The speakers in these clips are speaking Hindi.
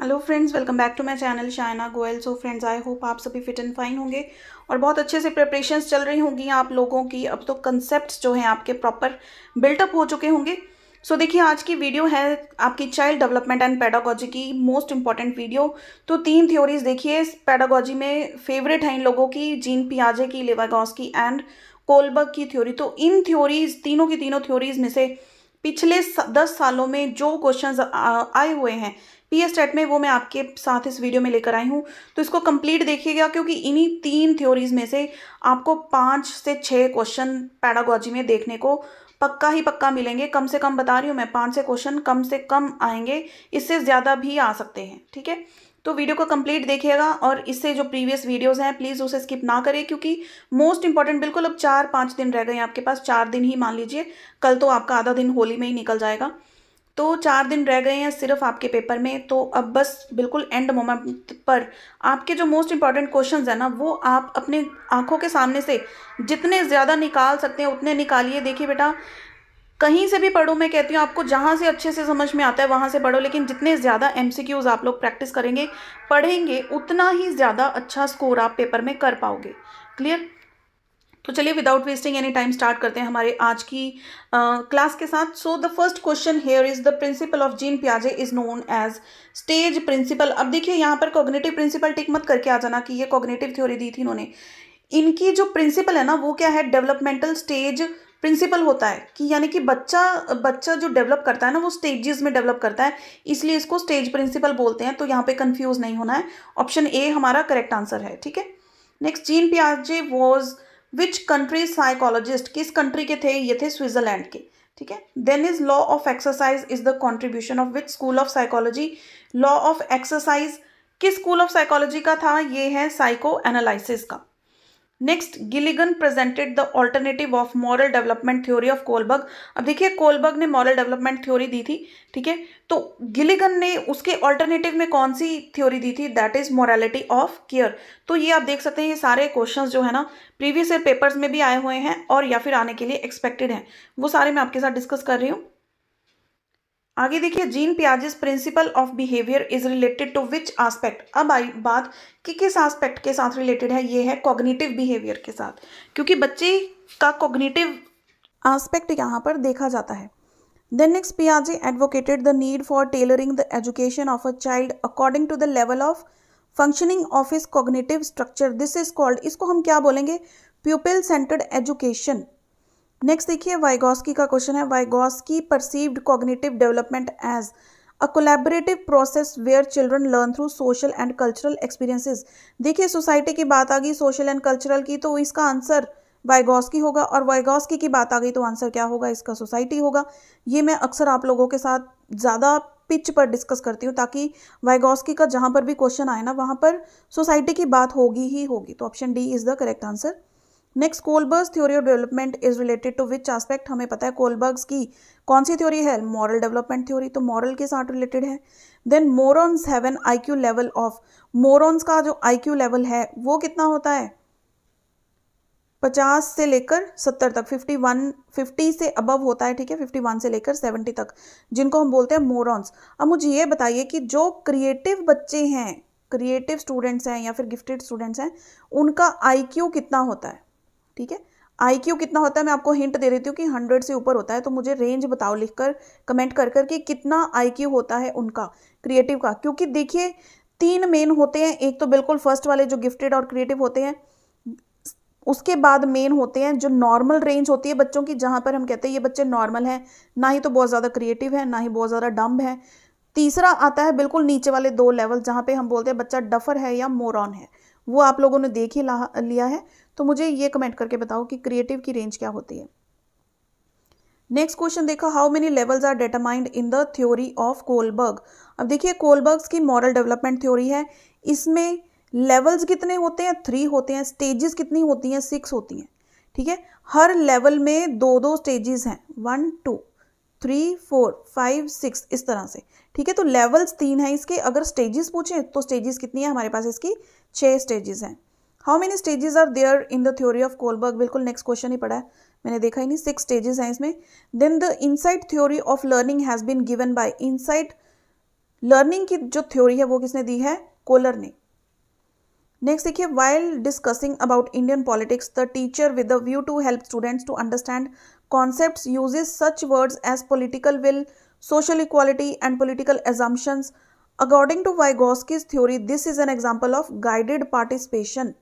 Hello friends welcome back to my channel Shaina Goyal so friends I hope आप सभी फिट एंड फाइन होंगे और बहुत अच्छे से प्रिपरेशंस चल रही होंगी आप लोगों की अब तो कंसेप्ट जो हैं आपके प्रॉपर बिल्टअप हो चुके होंगे सो so, देखिए आज की वीडियो है आपकी चाइल्ड डेवलपमेंट एंड पैडागोजी की मोस्ट इंपॉर्टेंट वीडियो तो तीन थ्योरीज देखिए पैडागोजी में फेवरेट हैं इन लोगों की जीन पियाजे की लेवागॉस की एंड कोलबर्ग की थ्योरी तो इन थ्योरीज तीनों की तीनों थ्योरीज में से पिछले दस सालों में जो क्वेश्चन आए हुए हैं पी एस टेट में वो मैं आपके साथ इस वीडियो में लेकर आई हूँ तो इसको कंप्लीट देखिएगा क्योंकि इन्हीं तीन थ्योरीज में से आपको पाँच से छः क्वेश्चन पैडागोजी में देखने को पक्का ही पक्का मिलेंगे कम से कम बता रही हूँ मैं पाँच से क्वेश्चन कम से कम आएंगे इससे ज़्यादा भी आ सकते हैं ठीक है तो वीडियो को कंप्लीट देखिएगा और इससे जो प्रीवियस वीडियोस हैं प्लीज़ उसे स्किप ना करें क्योंकि मोस्ट इंपॉर्टेंट बिल्कुल अब चार पाँच दिन रह गए हैं आपके पास चार दिन ही मान लीजिए कल तो आपका आधा दिन होली में ही निकल जाएगा तो चार दिन रह गए हैं सिर्फ आपके पेपर में तो अब बस बिल्कुल एंड मोमेंट पर आपके जो मोस्ट इंपॉर्टेंट क्वेश्चन है ना वो आप अपने आँखों के सामने से जितने ज़्यादा निकाल सकते हैं उतने निकालिए देखिए बेटा कहीं से भी पढ़ो मैं कहती हूँ आपको जहाँ से अच्छे से समझ में आता है वहाँ से पढ़ो लेकिन जितने ज़्यादा एम आप लोग प्रैक्टिस करेंगे पढ़ेंगे उतना ही ज़्यादा अच्छा स्कोर आप पेपर में कर पाओगे क्लियर तो चलिए without wasting any time start करते हैं हमारे आज की क्लास के साथ so the first question here is the principle of Jean प्याजे is known as stage principle अब देखिए यहाँ पर कॉग्नेटिव प्रिंसिपल टिक मत करके आ जाना कि ये कॉग्नेटिव थ्योरी दी थी इन्होंने इनकी जो प्रिंसिपल है ना वो क्या है डेवलपमेंटल स्टेज प्रिंसिपल होता है कि यानी कि बच्चा बच्चा जो डेवलप करता है ना वो स्टेजेस में डेवलप करता है इसलिए इसको स्टेज प्रिंसिपल बोलते हैं तो यहाँ पे कंफ्यूज नहीं होना है ऑप्शन ए हमारा करेक्ट आंसर है ठीक है नेक्स्ट जीन प्याजे वॉज विच कंट्री साइकोलॉजिस्ट किस कंट्री के थे ये थे स्विट्जरलैंड के ठीक है then is law of exercise is the contribution of which school of psychology law of exercise किस स्कूल ऑफ साइकोलॉजी का था ये है साइको एनालिस का next Gilligan presented the alternative of moral development theory of Kohlberg अब देखिए कोलबर्ग ने मॉरल डेवलपमेंट थ्योरी दी थी ठीक है तो गिलिगन ने उसके ऑल्टरनेटिव में कौन सी थ्योरी दी थी that is morality of care तो ये आप देख सकते हैं ये सारे क्वेश्चंस जो है ना प्रीवियस ईयर पेपर्स में भी आए हुए हैं और या फिर आने के लिए एक्सपेक्टेड हैं वो सारे मैं आपके साथ डिस्कस कर रही हूँ आगे देखिए Jean Piaget's principle of behaviour is related to which aspect अब आई बात कि किस आस्पेक्ट के साथ रिलेटेड है ये है कॉग्नेटिव बिहेवियर के साथ क्योंकि बच्चे का कॉग्निटिव आस्पेक्ट यहाँ पर देखा जाता है देन नेक्स्ट पियाजे advocated the need for tailoring the education of a child according to the level of functioning of is cognitive structure this is called इसको हम क्या बोलेंगे प्यूपल सेंटर्ड एजुकेशन नेक्स्ट देखिए वाइगोस्की का क्वेश्चन है Vygotsky perceived cognitive development as a collaborative process where children learn through social and cultural experiences देखिए सोसाइटी की बात आ गई सोशल एंड कल्चरल की तो इसका आंसर वाइगोस्की होगा और वाइगोस्की की बात आ गई तो आंसर क्या होगा इसका सोसाइटी होगा ये मैं अक्सर आप लोगों के साथ ज़्यादा पिच पर डिस्कस करती हूँ ताकि वाइगोस्की का जहाँ पर भी क्वेश्चन आए ना वहाँ पर सोसाइटी की बात होगी ही होगी तो option D is the correct answer next Kohlberg's theory of development is related to which aspect हमें पता है कोलबर्ग्स की कौन सी थ्योरी है मॉरल डेवलपमेंट थ्योरी तो मॉरल के साथ रिलेटेड है then morons have an I Q level of morons का जो आई क्यू लेवल है वो कितना होता है पचास से लेकर सत्तर तक फिफ्टी वन फिफ्टी से अबव होता है ठीक है फिफ्टी वन से लेकर सेवेंटी तक जिनको हम बोलते हैं मोरन्स अब मुझे ये बताइए कि जो क्रिएटिव बच्चे हैं क्रिएटिव स्टूडेंट्स हैं या फिर गिफ्टेड स्टूडेंट्स हैं उनका क्यू कितना होता है ठीक है आई क्यू कितना होता है मैं आपको हिंट दे देती हूँ कि हंड्रेड से ऊपर होता है तो मुझे रेंज बताओ लिखकर कमेंट कर कर कि कितना आई क्यू होता है उनका क्रिएटिव का क्योंकि देखिए तीन मेन होते हैं एक तो बिल्कुल फर्स्ट वाले जो गिफ्टेड और क्रिएटिव होते हैं उसके बाद मेन होते हैं जो नॉर्मल रेंज होती है बच्चों की जहाँ पर हम कहते हैं ये बच्चे नॉर्मल हैं ना ही तो बहुत ज़्यादा क्रिएटिव है ना ही बहुत ज़्यादा डम्ब है तीसरा आता है बिल्कुल नीचे वाले दो लेवल जहाँ पे हम बोलते हैं बच्चा डफर है या मोरॉन है वो आप लोगों ने देख ही लिया है तो मुझे ये कमेंट करके बताओ कि क्रिएटिव की रेंज क्या होती है नेक्स्ट क्वेश्चन देखो how many levels are determined in the theory of Kohlberg अब देखिए कोलबर्ग्स की मॉरल डेवलपमेंट थ्योरी है इसमें लेवल्स कितने होते हैं थ्री होते हैं स्टेजेस कितनी होती हैं सिक्स होती हैं ठीक है हर लेवल में दो दो स्टेजेस हैं one two three four five six इस तरह से ठीक है तो लेवल्स तीन हैं इसके अगर स्टेजेस पूछें तो स्टेजेस कितनी है हमारे पास इसकी छः स्टेजेस हैं how many stages are there in the theory of Kohlberg बिल्कुल नेक्स्ट क्वेश्चन ही पढ़ा है मैंने देखा ही नहीं सिक्स स्टेजेस हैं इसमें then the insight theory of learning has been given by insight learning की जो थ्योरी है वो किसने दी है कोलर ने नेक्स्ट देखिए while discussing about Indian politics the teacher with the view to help students to understand concept uses such words as political will social equality and political assumptions according to vygotsky's theory this is an example of guided participation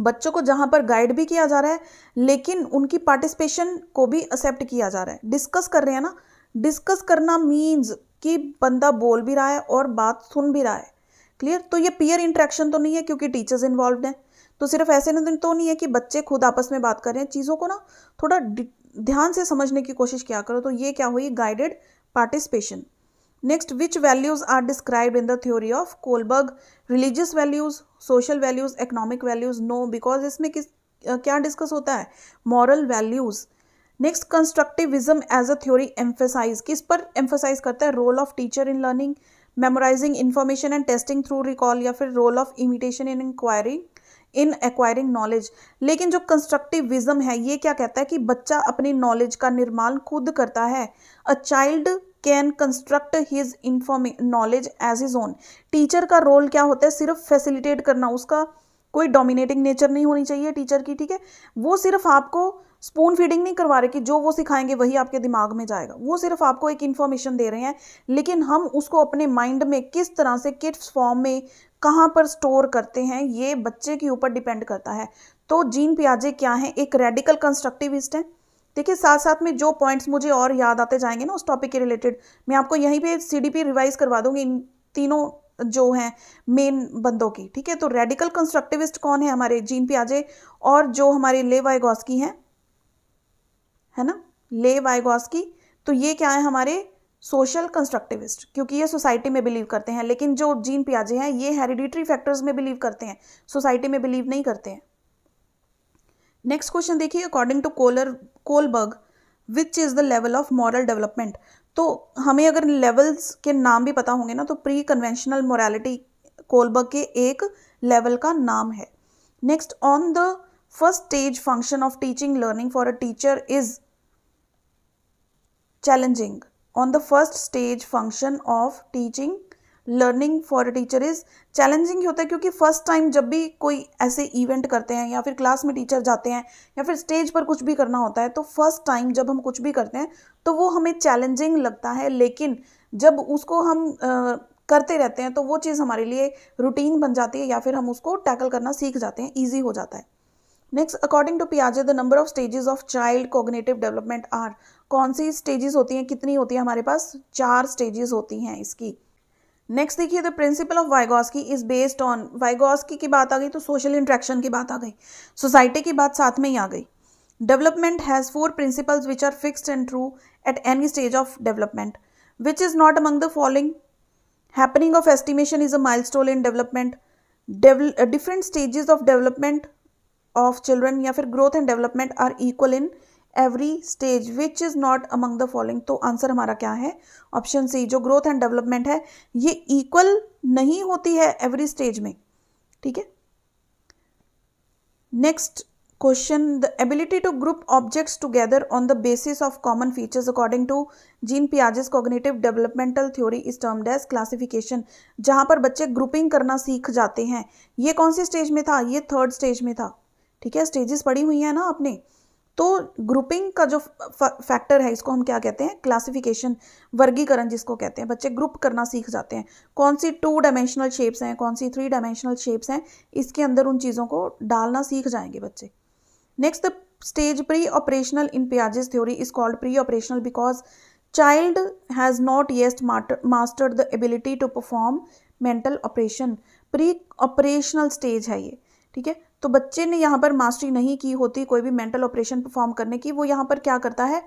बच्चों को जहाँ पर गाइड भी किया जा रहा है लेकिन उनकी पार्टिसिपेशन को भी एक्सेप्ट किया जा रहा है डिस्कस कर रहे हैं ना डिस्कस करना मीन्स कि बंदा बोल भी रहा है और बात सुन भी रहा है क्लियर तो ये पीयर इंट्रैक्शन तो नहीं है क्योंकि टीचर्स इन्वॉल्व हैं तो सिर्फ ऐसे नहीं तो नहीं है कि बच्चे खुद आपस में बात कर रहे हैं चीज़ों को ना थोड़ा ध्यान से समझने की कोशिश किया करो तो ये क्या हुई guided participation next which values are describe in the theory of Kohlberg religious values social values economic values no because इसमें किस क्या डिस्कस होता है moral values next constructivism as a theory emphasise किस पर एम्फेसाइज करता है role of teacher in learning memorising information and testing through recall या फिर role of imitation in inquiring in acquiring knowledge लेकिन जो कंस्ट्रक्टिविज्म है ये क्या कहता है कि बच्चा अपनी नॉलेज का निर्माण खुद करता है a child can construct his informa knowledge as his own teacher का रोल क्या होता है सिर्फ फैसिलिटेट करना उसका कोई डोमिनेटिंग नेचर नहीं होनी चाहिए टीचर की ठीक है वो सिर्फ आपको स्पून फीडिंग नहीं करवा रहे कि जो वो सिखाएंगे वही आपके दिमाग में जाएगा वो सिर्फ आपको एक इन्फॉर्मेशन दे रहे हैं लेकिन हम उसको अपने माइंड में किस तरह से किस फॉर्म में कहाँ पर स्टोर करते हैं ये बच्चे के ऊपर डिपेंड करता है तो जीन पियाजे क्या हैं एक रेडिकल कंस्ट्रक्टिविस्ट हैं देखिए साथ साथ में जो पॉइंट्स मुझे और याद आते जाएंगे ना उस टॉपिक के रिलेटेड मैं आपको यहीं पे सीडीपी रिवाइज करवा दूंगी इन तीनों जो हैं मेन बंदों की ठीक है तो रेडिकल कंस्ट्रक्टिविस्ट कौन है हमारे जीन प्याजे और जो हमारे ले वायगोस्की हैं है ना ले वाइगॉस्की तो ये क्या है हमारे सोशल कंस्ट्रक्टिविस्ट क्योंकि ये सोसाइटी में बिलीव करते हैं लेकिन जो जीन प्याजे हैं ये हेरिडिटरी फैक्टर्स में बिलीव करते हैं सोसाइटी में बिलीव नहीं करते हैं नेक्स्ट क्वेश्चन देखिए according to Kohler Kohlberg which is the level of moral development तो हमें अगर लेवल्स के नाम भी पता होंगे ना तो प्री कन्वेंशनल मोरालिटी कोलबर्ग के एक लेवल का नाम है next on the first stage function of teaching learning for a teacher is challenging on the first stage function of teaching learning for a teacher is challenging ही होता है क्योंकि फर्स्ट टाइम जब भी कोई ऐसे इवेंट करते हैं या फिर क्लास में टीचर जाते हैं या फिर स्टेज पर कुछ भी करना होता है तो फर्स्ट टाइम जब हम कुछ भी करते हैं तो वो हमें चैलेंजिंग लगता है लेकिन जब उसको हम आ, करते रहते हैं तो वो चीज़ हमारे लिए रूटीन बन जाती है या फिर हम उसको टैकल करना सीख जाते हैं ईजी हो जाता है नेक्स्ट अकॉर्डिंग टू पियाजे the number of stages of child cognitive development are कौन सी स्टेजेस होती हैं कितनी होती है हमारे पास चार स्टेजेस होती हैं इसकी नेक्स्ट देखिए the principle of Vygotsky is based on Vygotsky की बात आ गई तो सोशल इंट्रैक्शन की बात आ गई सोसाइटी की बात साथ में ही आ गई development has four principles which are fixed and true at any stage of development which is not among the following happening of estimation is a milestone in development different stages of development of children या फिर growth and development are equal in every stage which is not among the following तो आंसर हमारा क्या है ऑप्शन सी जो ग्रोथ एंड डेवलपमेंट है ये इक्वल नहीं होती है एवरी स्टेज में ठीक है next question the ability to group objects together on the basis of common features according to Jean Piaget's cognitive developmental theory is termed as classification जहां पर बच्चे ग्रुपिंग करना सीख जाते हैं ये कौन से स्टेज में था ये थर्ड स्टेज में था ठीक है स्टेजेस पड़ी हुई है ना आपने तो ग्रुपिंग का जो फैक्टर है इसको हम क्या कहते हैं क्लासिफिकेशन वर्गीकरण जिसको कहते हैं बच्चे ग्रुप करना सीख जाते हैं कौन सी टू डायमेंशनल शेप्स हैं कौन सी थ्री डायमेंशनल शेप्स हैं इसके अंदर उन चीज़ों को डालना सीख जाएंगे बच्चे next stage pre operational in Piaget's theory is called pre operational because child has not yet mastered the ability to perform mental operation pre operational stage है ये ठीक है तो बच्चे ने यहाँ पर मास्टरी नहीं की होती कोई भी मेंटल ऑपरेशन परफॉर्म करने की वो यहाँ पर क्या करता है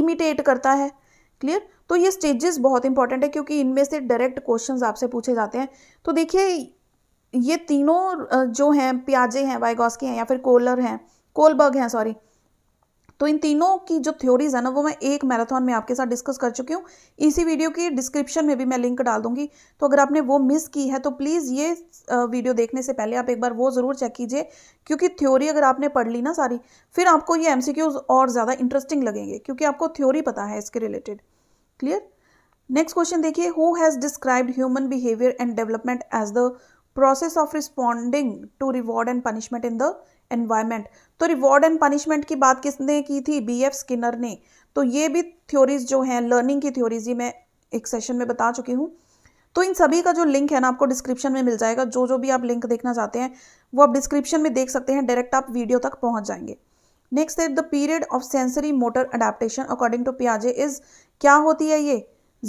इमिटेट करता है क्लियर तो ये स्टेजेस बहुत इंपॉर्टेंट है क्योंकि इनमें से डायरेक्ट क्वेश्चन आपसे पूछे जाते हैं तो देखिए ये तीनों जो हैं प्याजे हैं वाइगॉस के हैं या फिर कोलर हैं कोलबर्ग हैं सॉरी तो इन तीनों की जो थ्योरीज है ना वो मैं एक मैराथन में आपके साथ डिस्कस कर चुकी हूँ इसी वीडियो की डिस्क्रिप्शन में भी मैं लिंक डाल दूंगी तो अगर आपने वो मिस की है तो प्लीज़ ये वीडियो देखने से पहले आप एक बार वो ज़रूर चेक कीजिए क्योंकि थ्योरी अगर आपने पढ़ ली ना सारी फिर आपको ये एम और ज़्यादा इंटरेस्टिंग लगेंगे क्योंकि आपको थ्योरी पता है इसके रिलेटेड क्लियर नेक्स्ट क्वेश्चन देखिए who has described human behaviour and development as the process of responding to reward and punishment in the environment तो रिवॉर्ड एंड पनिशमेंट की बात किसने की थी बी एफ स्किनर ने तो ये भी थ्योरीज जो हैं लर्निंग की थ्योरीज ही मैं एक सेशन में बता चुकी हूँ तो इन सभी का जो लिंक है ना आपको डिस्क्रिप्शन में मिल जाएगा जो जो भी आप लिंक देखना चाहते हैं वो आप डिस्क्रिप्शन में देख सकते हैं डायरेक्ट आप वीडियो तक पहुंच जाएंगे नेक्स्ट है the period of sensory motor adaptation according to पियाजे इज क्या होती है ये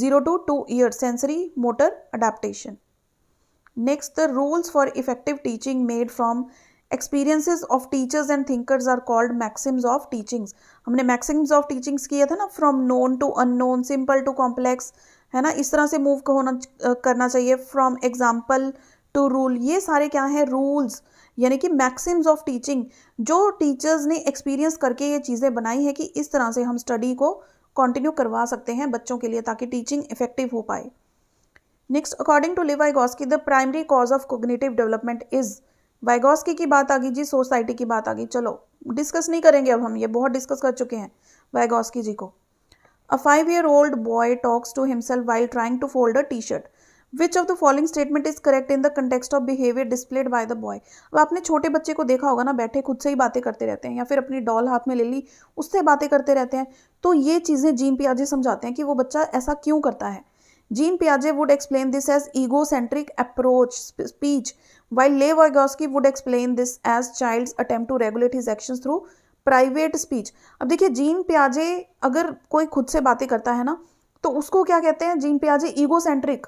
zero to two year sensory motor adaptation next the rules for effective teaching made from experiences of teachers and thinkers are called maxims of teachings हमने मैक्सिम्स ऑफ टीचिंग्स किया था ना from known to unknown simple to complex है ना इस तरह से मूव होना करना चाहिए फ्रॉम एग्जाम्पल टू रूल ये सारे क्या हैं रूल्स यानी कि मैक्सिम्स ऑफ टीचिंग जो टीचर्स ने एक्सपीरियंस करके ये चीज़ें बनाई हैं कि इस तरह से हम स्टडी को कंटिन्यू करवा सकते हैं बच्चों के लिए ताकि टीचिंग इफेक्टिव हो पाए next according to Lev Vygotsky की the primary cause of cognitive development is Vygotsky की बात आ गई जी सोसाइटी की बात आ गई चलो डिस्कस नहीं करेंगे अब हम ये बहुत डिस्कस कर चुके हैं वाइगोस्की जी को a five year old boy talks to himself while trying to fold a T shirt which of the following statement is correct in the context of behaviour displayed by the boy अब आपने छोटे बच्चे को देखा होगा ना बैठे खुद से ही बातें करते रहते हैं या फिर अपनी डॉल हाथ में ले ली उससे बातें करते रहते हैं तो ये चीज़ें जीन पियाजे समझाते हैं कि वो बच्चा ऐसा क्यों करता है जीन पियाजे would explain this as egocentric approach speech while Lev Vygotsky would explain this as child's attempt to regulate his action through private speech अब देखिए जीन प्याजे अगर कोई खुद से बातें करता है ना तो उसको क्या कहते हैं जीन प्याजे ईगो सेंट्रिक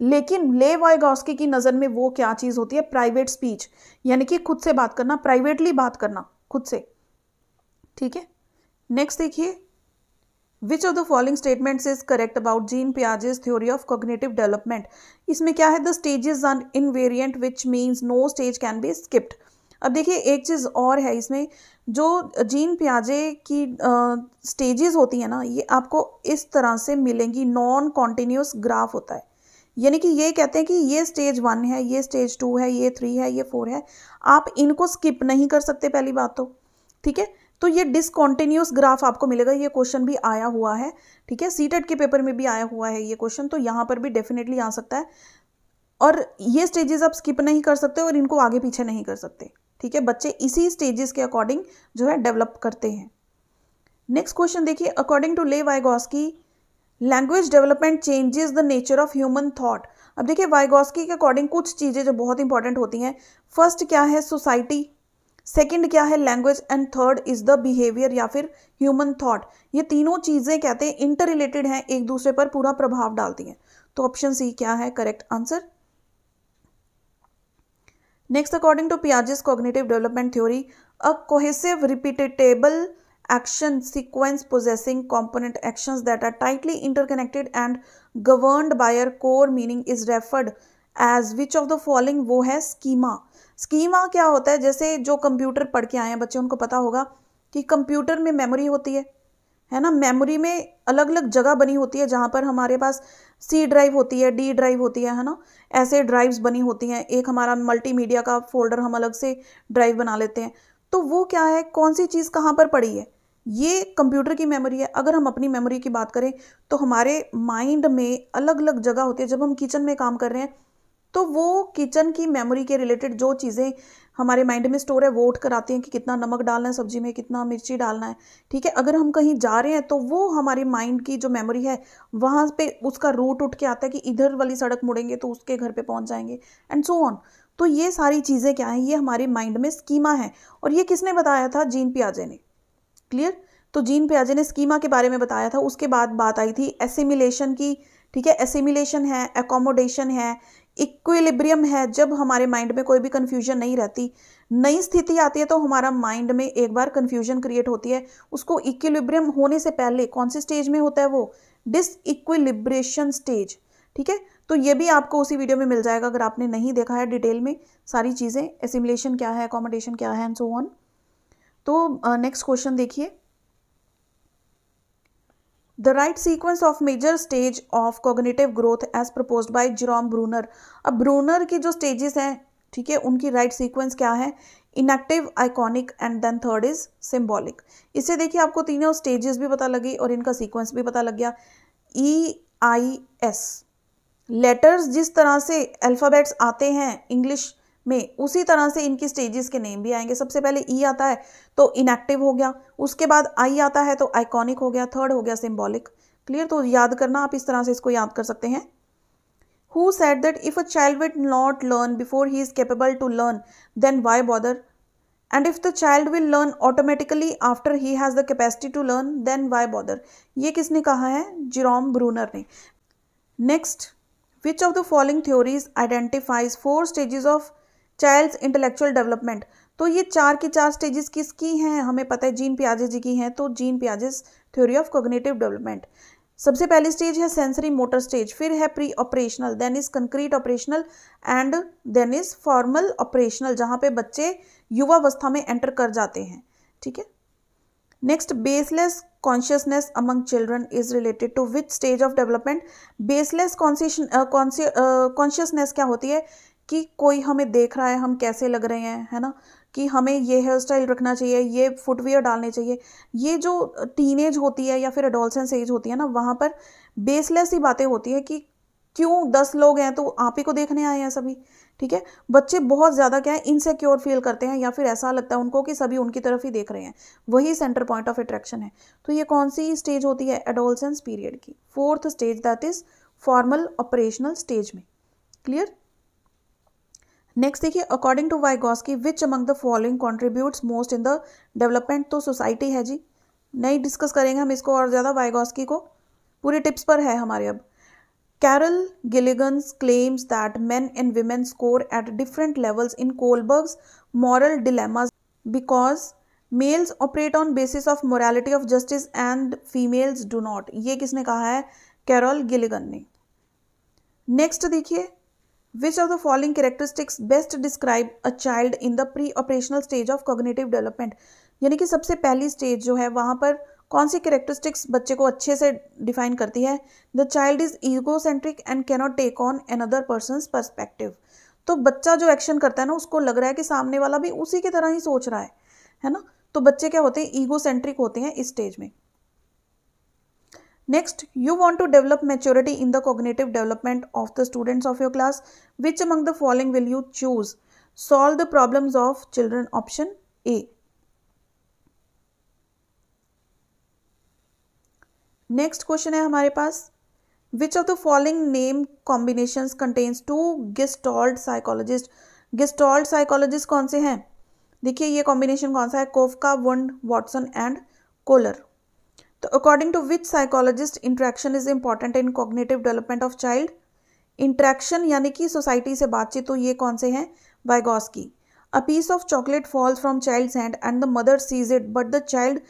लेकिन ले वॉयगॉस्की की नजर में वो क्या चीज होती है प्राइवेट स्पीच यानी कि खुद से बात करना प्राइवेटली बात करना खुद से ठीक है नेक्स्ट देखिए which of the following statements is correct about Jean Piaget's theory of cognitive development इसमें क्या है the stages are invariant which means no stage can be skipped अब देखिए एक चीज़ और है इसमें जो जीन प्याजे की स्टेजेस होती हैं ना ये आपको इस तरह से मिलेंगी नॉन कॉन्टीन्यूस ग्राफ होता है यानी कि ये कहते हैं कि ये स्टेज वन है ये स्टेज टू है ये थ्री है ये फोर है आप इनको स्किप नहीं कर सकते पहली बात तो ठीक है तो ये डिसकॉन्टिन्यूस ग्राफ आपको मिलेगा ये क्वेश्चन भी आया हुआ है ठीक है सीटेट के पेपर में भी आया हुआ है ये क्वेश्चन तो यहाँ पर भी डेफिनेटली आ सकता है और ये स्टेजेस आप स्किप नहीं कर सकते और इनको आगे पीछे नहीं कर सकते ठीक है बच्चे इसी स्टेजेस के अकॉर्डिंग जो है डेवलप करते हैं नेक्स्ट क्वेश्चन देखिए according to Lev Vygotsky language development changes the nature of human thought अब देखिए वाइगॉस्की के अकॉर्डिंग कुछ चीज़ें जो बहुत इंपॉर्टेंट होती हैं फर्स्ट क्या है सोसाइटी सेकंड क्या है language and third is the behaviour या फिर ह्यूमन थॉट ये तीनों चीज़ें कहते हैं इंटर रिलेटेड हैं एक दूसरे पर पूरा प्रभाव डालती हैं तो ऑप्शन सी क्या है correct answer next according to Piaget's cognitive development theory a cohesive repeatable action sequence possessing component action that are tightly interconnected and governed by a core meaning is referred as which of the following वो है स्कीमा स्कीमा क्या होता है जैसे जो कंप्यूटर पढ़ के आए हैं बच्चे उनको पता होगा कि कंप्यूटर में मेमोरी होती है है ना मेमोरी में अलग अलग जगह बनी होती है जहाँ पर हमारे पास सी ड्राइव होती है डी ड्राइव होती है है ना ऐसे ड्राइव्स बनी होती हैं एक हमारा मल्टीमीडिया का फोल्डर हम अलग से ड्राइव बना लेते हैं तो वो क्या है कौन सी चीज़ कहाँ पर पड़ी है ये कंप्यूटर की मेमोरी है अगर हम अपनी मेमोरी की बात करें तो हमारे माइंड में अलग अलग जगह होती है जब हम किचन में काम कर रहे हैं तो वो किचन की मेमोरी के रिलेटेड जो चीज़ें हमारे माइंड में स्टोर है वो उठ कर आती हैं कि कितना नमक डालना है सब्जी में कितना मिर्ची डालना है ठीक है अगर हम कहीं जा रहे हैं तो वो हमारे माइंड की जो मेमोरी है वहाँ पे उसका रूट उठ के आता है कि इधर वाली सड़क मुड़ेंगे तो उसके घर पे पहुँच जाएंगे एंड सो ऑन तो ये सारी चीज़ें क्या हैं ये हमारे माइंड में स्कीमा है और ये किसने बताया था जीन पियाजे ने क्लियर तो जीन पियाजे ने स्कीमा के बारे में बताया था उसके बाद बात आई थी एसिमिलेशन की ठीक है एसिमिलेशन है एकोमोडेशन है इक्विलिब्रियम है जब हमारे माइंड में कोई भी कन्फ्यूजन नहीं रहती नई स्थिति आती है तो हमारा माइंड में एक बार कन्फ्यूजन क्रिएट होती है उसको इक्विलिब्रियम होने से पहले कौन से स्टेज में होता है वो डिस इक्विलिब्रेशन स्टेज ठीक है तो ये भी आपको उसी वीडियो में मिल जाएगा अगर आपने नहीं देखा है डिटेल में सारी चीज़ें एसिमुलेशन क्या है अकोमोडेशन क्या है एंड सो ऑन तो नेक्स्ट क्वेश्चन देखिए The right sequence of major stage of cognitive growth as proposed by Jerome Bruner अब ब्रूनर की जो stages हैं ठीक है उनकी right sequence क्या है enactive iconic and then third is symbolic इसे देखिए आपको तीनों स्टेजेस भी पता लगी और इनका सीक्वेंस भी पता लग गया ई आई एस लेटर्स जिस तरह से अल्फ़ाबेट्स आते हैं इंग्लिश में उसी तरह से इनकी स्टेजेस के नेम भी आएंगे सबसे पहले ई e आता है तो इनएक्टिव हो गया उसके बाद आई आता है तो आइकॉनिक हो गया थर्ड हो गया सिम्बॉलिक क्लियर तो याद करना आप इस तरह से इसको याद कर सकते हैं who said that if a child would not learn before he is capable to learn then why bother and if the child will learn automatically after he has the capacity to learn then why bother ये किसने कहा है जिरोम ब्रूनर ने next which of the following theories identifies four stages of child's intellectual development तो ये चार की चार स्टेजेस किसकी हैं हमें पता है जीन पियाजेस जी की हैं तो Jean Piaget's theory of cognitive development सबसे पहली स्टेज है सेंसरी मोटर स्टेज फिर है pre operational then is concrete operational and then is formal operational जहाँ पे बच्चे युवावस्था में एंटर कर जाते हैं ठीक है next baseless consciousness among children is related to which stage of development baseless consciousness क्या होती है कि कोई हमें देख रहा है हम कैसे लग रहे हैं है ना कि हमें ये हेयर स्टाइल रखना चाहिए ये फुटवेयर डालने चाहिए ये जो टीनेज होती है या फिर एडोलसेंस एज होती है ना वहाँ पर बेसलेस ही बातें होती है कि क्यों दस लोग हैं तो आप ही को देखने आए हैं सभी ठीक है बच्चे बहुत ज़्यादा क्या है इनसेक्योर फील करते हैं या फिर ऐसा लगता है उनको कि सभी उनकी तरफ ही देख रहे हैं वही सेंटर पॉइंट ऑफ अट्रैक्शन है तो ये कौन सी स्टेज होती है एडोलसेंस पीरियड की fourth stage that is formal operational stage में क्लियर नेक्स्ट देखिए according to Vygotsky which among the following contribute most in the development तो सोसाइटी है जी नहीं डिस्कस करेंगे हम इसको और ज़्यादा वाइगोस्की को पूरी टिप्स पर है हमारे अब Carol Gilligan claims that man and women score at different levels in Kohlberg's moral dilemmas because males operate on basis of morality of justice and females do not ये किसने कहा है कैरल गिलिगन ने नेक्स्ट देखिए which are the following characteristics best describe a child in the pre operational stage of cognitive development यानी कि सबसे पहली स्टेज जो है वहाँ पर कौन सी कैरेक्टरिस्टिक्स बच्चे को अच्छे से डिफाइन करती है the child is egocentric and cannot take on another person perspective तो बच्चा जो एक्शन करता है ना उसको लग रहा है कि सामने वाला भी उसी की तरह ही सोच रहा है है ना तो बच्चे क्या होते हैं ईगो सेंट्रिक होते हैं इस स्टेज में Next, you want to develop maturity in the cognitive development of the students of your class. Which among the following will you choose? Solve the problems of children option A. Next question है हमारे पास which of the following name combination contains two gestalt psychologist gestalt psychologist कौन से हैं देखिए ये कॉम्बिनेशन कौन सा है Koffka Wundt Watson and Kohler तो according to which psychologist interaction is important in cognitive development of child interaction यानी कि सोसाइटी से बातचीत तो ये कौन से हैं बायगॉस की a piece of chocolate falls from child's hand and the mother sees it but the child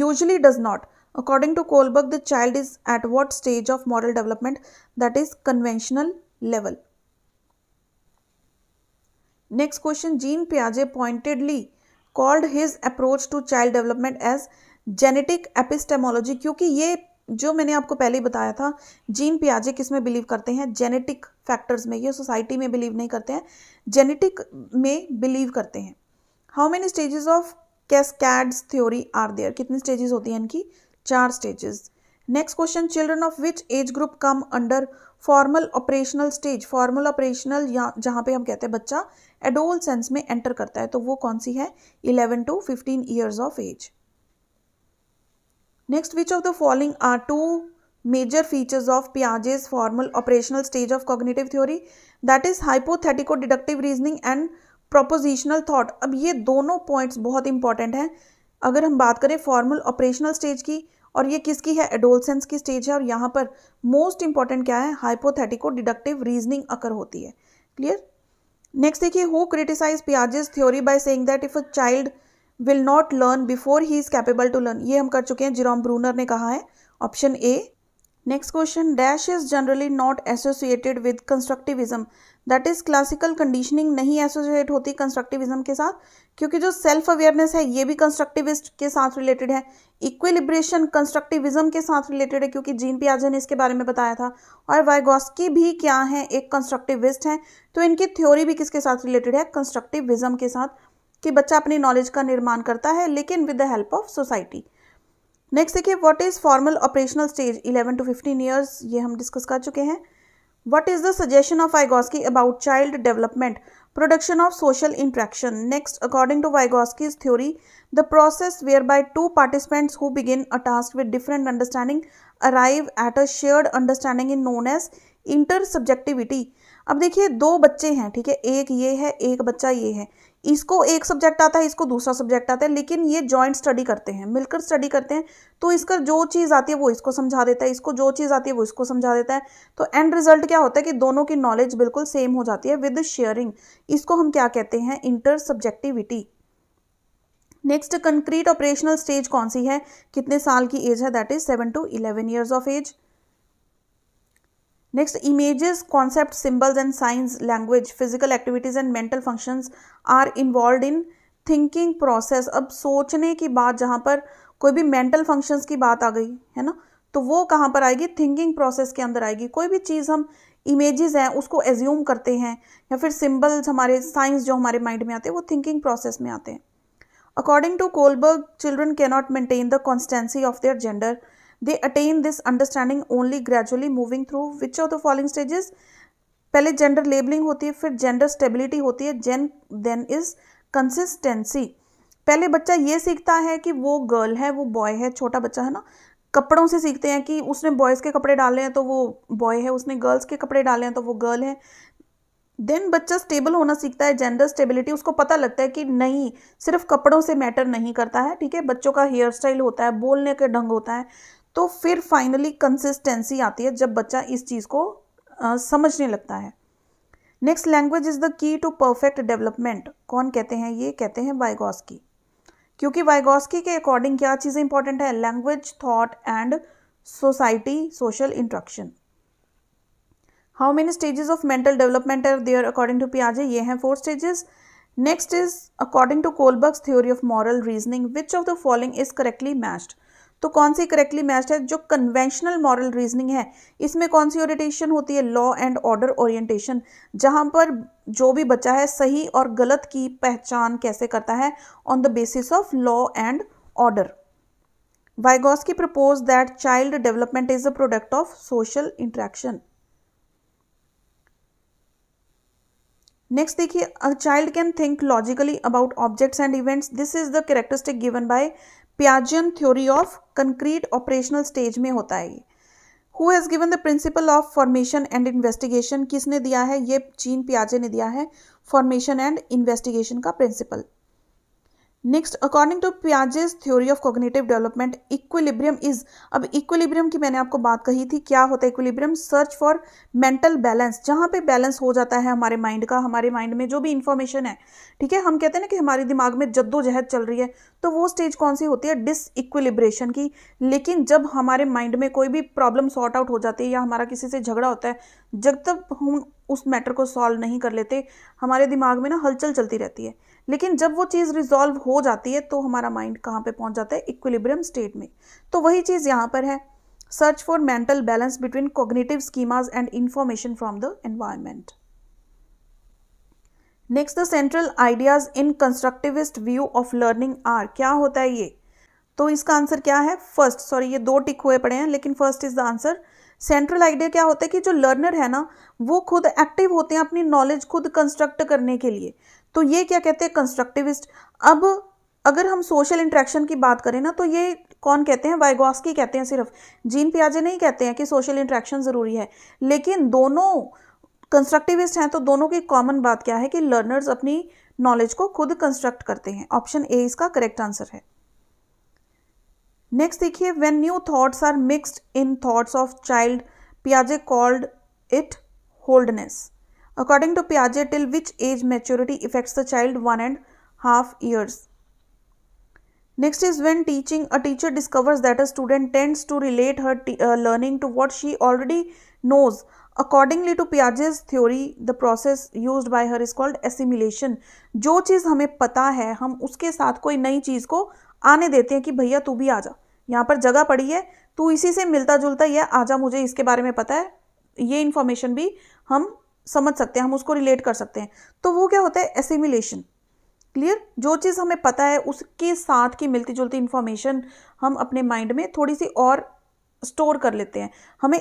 usually does not according to Kohlberg the child is at what stage of moral development that is conventional level next question Jean प्याजे pointedly called his approach to child development as genetic epistemology क्योंकि ये जो मैंने आपको पहले बताया था जीन पियाजे किस में बिलीव करते हैं जेनेटिक फैक्टर्स में ये सोसाइटी में बिलीव नहीं करते हैं जेनेटिक में बिलीव करते हैं how many stages of cascades theory are there कितनी स्टेजेस होती हैं इनकी चार stages next question children of which age group come under formal operational stage formal operational जहाँ पे हम कहते हैं बच्चा एडोल सेंस में एंटर करता है तो वो कौन सी है eleven to fifteen years of age next which of the following are two major features of Piaget's formal operational stage of cognitive theory that is hypothetico deductive reasoning and propositional thought अब ये दोनों पॉइंट्स बहुत इंपॉर्टेंट हैं अगर हम बात करें फॉर्मल ऑपरेशनल स्टेज की और ये किसकी है एडोलसेंस की स्टेज है और यहाँ पर मोस्ट इंपॉर्टेंट क्या है हाइपोथेटिको डिडक्टिव रीजनिंग अकर होती है क्लियर नेक्स्ट देखिए who criticize Piaget's theory by saying that if a child will not learn before he is capable to learn ये हम कर चुके हैं जिरोम ब्रूनर ने कहा है option A next question dash is generally not associated with constructivism that is classical conditioning नहीं एसोसिएट होती कंस्ट्रक्टिविज्म के साथ क्योंकि जो सेल्फ अवेयरनेस है ये भी कंस्ट्रक्टिविस्ट के साथ रिलेटेड है इक्विलिब्रेशन कंस्ट्रक्टिविज्म के साथ रिलेटेड है क्योंकि जीन पियाजे ने इसके बारे में बताया था और वाइगोस्की भी क्या है एक कंस्ट्रक्टिविस्ट हैं तो इनकी थ्योरी भी किसके साथ रिलेटेड है कंस्ट्रक्टिविज्म के साथ कि बच्चा अपनी नॉलेज का निर्माण करता है लेकिन with the help of society next देखिए what is formal operational stage 11 to 15 years ये हम डिस्कस कर चुके हैं what is the suggestion of Vygotsky about child development production of social interaction next according to Vygotsky theory the process whereby two participants who begin a task with different understanding arrive at a shared understanding in known as intersubjectivity अब देखिए दो बच्चे हैं ठीक है एक ये है एक बच्चा ये है इसको एक सब्जेक्ट आता है इसको दूसरा सब्जेक्ट आता है लेकिन ये जॉइंट स्टडी करते हैं मिलकर स्टडी करते हैं तो इसका जो चीज़ आती है वो इसको समझा देता है इसको जो चीज़ आती है वो इसको समझा देता है तो एंड रिजल्ट क्या होता है कि दोनों की नॉलेज बिल्कुल सेम हो जाती है विद शेयरिंग इसको हम क्या कहते हैं intersubjectivity next concrete operational stage कौन सी है कितने साल की एज है that is seven to eleven years of age next images concept symbols and signs language physical activities and mental functions are involve in thinking process अब सोचने की बात जहाँ पर कोई भी मेंटल फंक्शंस की बात आ गई है ना तो वो कहाँ पर आएगी थिंकिंग प्रोसेस के अंदर आएगी कोई भी चीज़ हम इमेजेस हैं उसको एज्यूम करते हैं या फिर सिंबल्स हमारे साइंस जो हमारे माइंड में आते हैं वो थिंकिंग प्रोसेस में आते हैं according to Kohlberg children cannot maintain the constancy of their gender they attain this understanding only gradually moving through which of the following stages पहले जेंडर लेबलिंग होती है फिर जेंडर स्टेबिलिटी होती है जेन देन इज कंसिस्टेंसी पहले बच्चा ये सीखता है कि वो गर्ल है वो बॉय है छोटा बच्चा है ना कपड़ों से सीखते हैं कि उसने बॉयज़ के कपड़े डाले हैं तो वो बॉय है उसने गर्ल्स के कपड़े डाले हैं तो वो गर्ल है देन बच्चा स्टेबल होना सीखता है जेंडर स्टेबिलिटी उसको पता लगता है कि नहीं सिर्फ कपड़ों से मैटर नहीं करता है ठीक है बच्चों का हेयर स्टाइल होता है बोलने का ढंग होता है तो फिर फाइनली कंसिस्टेंसी आती है जब बच्चा इस चीज़ को आ, समझने लगता है next language is the key to perfect development कौन कहते हैं ये कहते हैं वाइगॉस्की क्योंकि वाइगॉस्की के अकॉर्डिंग क्या चीज़ें इंपॉर्टेंट है language thought and society social interaction how many stages of mental development are there according to पियाजे ये हैं four stages next is according to Kohlberg's theory of moral reasoning which of the following is correctly matched तो कौन सी करेक्टली मैच है जो कन्वेंशनल मॉरल रीजनिंग है इसमें कौन सी ओरिएंटेशन होती है लॉ एंड ऑर्डर ओरिएंटेशन जहां पर जो भी बच्चा है सही और गलत की पहचान कैसे करता है on the basis of law and order Vygotsky propose that child development is a product of social interaction next देखिए a child can think logically about objects and events this is the characteristic given by Piagetian theory of concrete operational stage में होता है ये who has given the principle of formation and investigation किसने दिया है ये चीन प्याजे ने दिया है फॉर्मेशन एंड इन्वेस्टिगेशन का principle next according to Piaget's theory of cognitive development equilibrium is अब इक्विलिब्रियम की मैंने आपको बात कही थी क्या होता है equilibrium search for mental balance जहाँ पे बैलेंस हो जाता है हमारे माइंड का हमारे माइंड में जो भी इंफॉर्मेशन है ठीक है हम कहते हैं ना कि हमारे दिमाग में जद्दोजहद चल रही है तो वो स्टेज कौन सी होती है डिस इक्विलिब्रेशन की लेकिन जब हमारे माइंड में कोई भी प्रॉब्लम सॉर्ट आउट हो जाती है या हमारा किसी से झगड़ा होता है जब तक हम उस मैटर को सॉल्व नहीं कर लेते हमारे दिमाग में ना हलचल चलती रहती है लेकिन जब वो चीज़ रिजॉल्व हो जाती है तो हमारा माइंड कहाँ पे पहुँच जाता है इक्विलिब्रियम स्टेट में तो वही चीज़ यहाँ पर है search for mental balance between cognitive schemas and information from the environment next the central ideas in constructivist view of learning are क्या होता है ये तो इसका आंसर क्या है फर्स्ट सॉरी ये दो टिक हुए पड़े हैं लेकिन first is the answer central idea क्या होता है कि जो लर्नर है ना वो खुद एक्टिव होते हैं अपनी नॉलेज खुद कंस्ट्रक्ट करने के लिए तो ये क्या कहते हैं कंस्ट्रक्टिविस्ट अब अगर हम सोशल इंट्रैक्शन की बात करें ना तो ये कौन कहते हैं वाइगोस्की कहते हैं सिर्फ जीन पियाजे नहीं कहते हैं कि सोशल इंट्रैक्शन ज़रूरी है लेकिन दोनों कंस्ट्रक्टिविस्ट हैं तो दोनों की कॉमन बात क्या है कि लर्नर्स अपनी नॉलेज को खुद कंस्ट्रक्ट करते हैं ऑप्शन ए इसका करेक्ट आंसर है नेक्स्ट देखिए when new thoughts are mixed in thoughts of child पियाजे called it होल्डनेस according to पियाजे till which as maturity effects the child one and half years next is when teaching a teacher discovers that a student tends to relate her learning to what she already knows accordingly to piaget's theory the process use by her is called assimilation जो चीज़ हमें पता है हम उसके साथ कोई नई चीज़ को आने देते हैं कि भैया तू भी आ जा यहाँ पर जगह पड़ी है तो इसी से मिलता जुलता यह आजा मुझे इसके बारे में पता है ये इन्फॉर्मेशन भी हम समझ सकते हैं हम उसको रिलेट कर सकते हैं तो वो क्या होता है एसिमिलेशन क्लियर जो चीज़ हमें पता है उसके साथ की मिलती जुलती इन्फॉर्मेशन हम अपने माइंड में थोड़ी सी और स्टोर कर लेते हैं हमें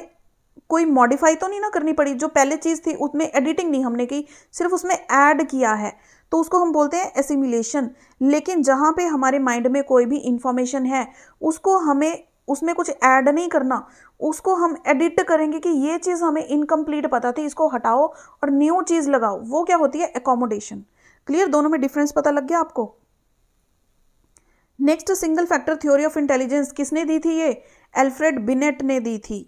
कोई मॉडिफाई तो नहीं ना करनी पड़ी जो पहले चीज़ थी उसमें एडिटिंग नहीं हमने की सिर्फ उसमें ऐड किया है तो उसको हम बोलते हैं एसिमिलेशन लेकिन जहाँ पे हमारे माइंड में कोई भी इंफॉर्मेशन है उसको हमें उसमें कुछ ऐड नहीं करना उसको हम एडिट करेंगे कि ये चीज़ हमें इनकम्प्लीट पता थी इसको हटाओ और न्यू चीज़ लगाओ वो क्या होती है एकोमोडेशन क्लियर दोनों में डिफरेंस पता लग गया आपको next single factor theory of intelligence किसने दी थी ये एल्फ्रेड बिनेट ने दी थी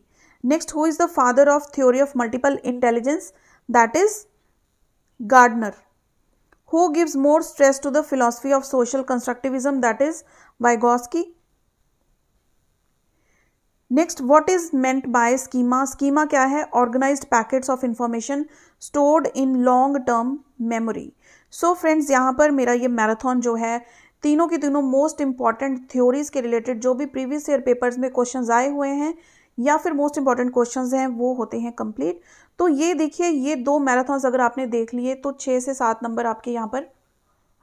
next who is the father of theory of multiple intelligence that is Gardner who gives more stress to the philosophy of social constructivism that is vygotsky next what is meant by schema schema क्या है organised packets of information stored in long term memory so friends यहाँ पर मेरा ये मैराथन जो है तीनों के तीनों मोस्ट इंपॉर्टेंट थ्योरीज के रिलेटेड जो भी प्रीवियस ईयर पेपर्स में क्वेश्चन आए हुए हैं या फिर मोस्ट इंपॉर्टेंट क्वेश्चन हैं वो होते हैं कंप्लीट तो ये देखिए ये दो मैराथन्स अगर आपने देख लिए तो छः से सात नंबर आपके यहाँ पर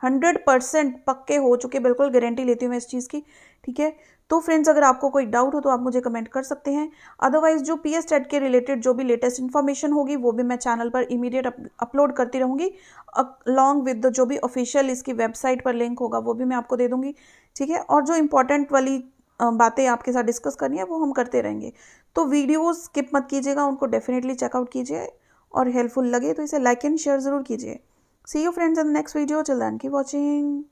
हंड्रेड परसेंट पक्के हो चुके बिल्कुल गारंटी लेती हूँ मैं इस चीज़ की ठीक है तो फ्रेंड्स अगर आपको कोई डाउट हो तो आप मुझे कमेंट कर सकते हैं अदरवाइज जो पी एस के रिलेटेड जो भी लेटेस्ट इन्फॉर्मेशन होगी वो भी मैं चैनल पर इमीडिएट अपलोड करती रहूँगी अलॉन्ग विद जो भी ऑफिशियल इसकी वेबसाइट पर लिंक होगा वो भी मैं आपको दे दूँगी ठीक है और जो इम्पोर्टेंट वाली बातें आपके साथ डिस्कस करनी है वो हम करते रहेंगे तो वीडियो स्किप मत कीजिएगा उनको डेफिनेटली चेकआउट कीजिए और हेल्पफुल लगे तो इसे लाइक एंड शेयर ज़रूर कीजिए see you friends in next video children की वॉचिंग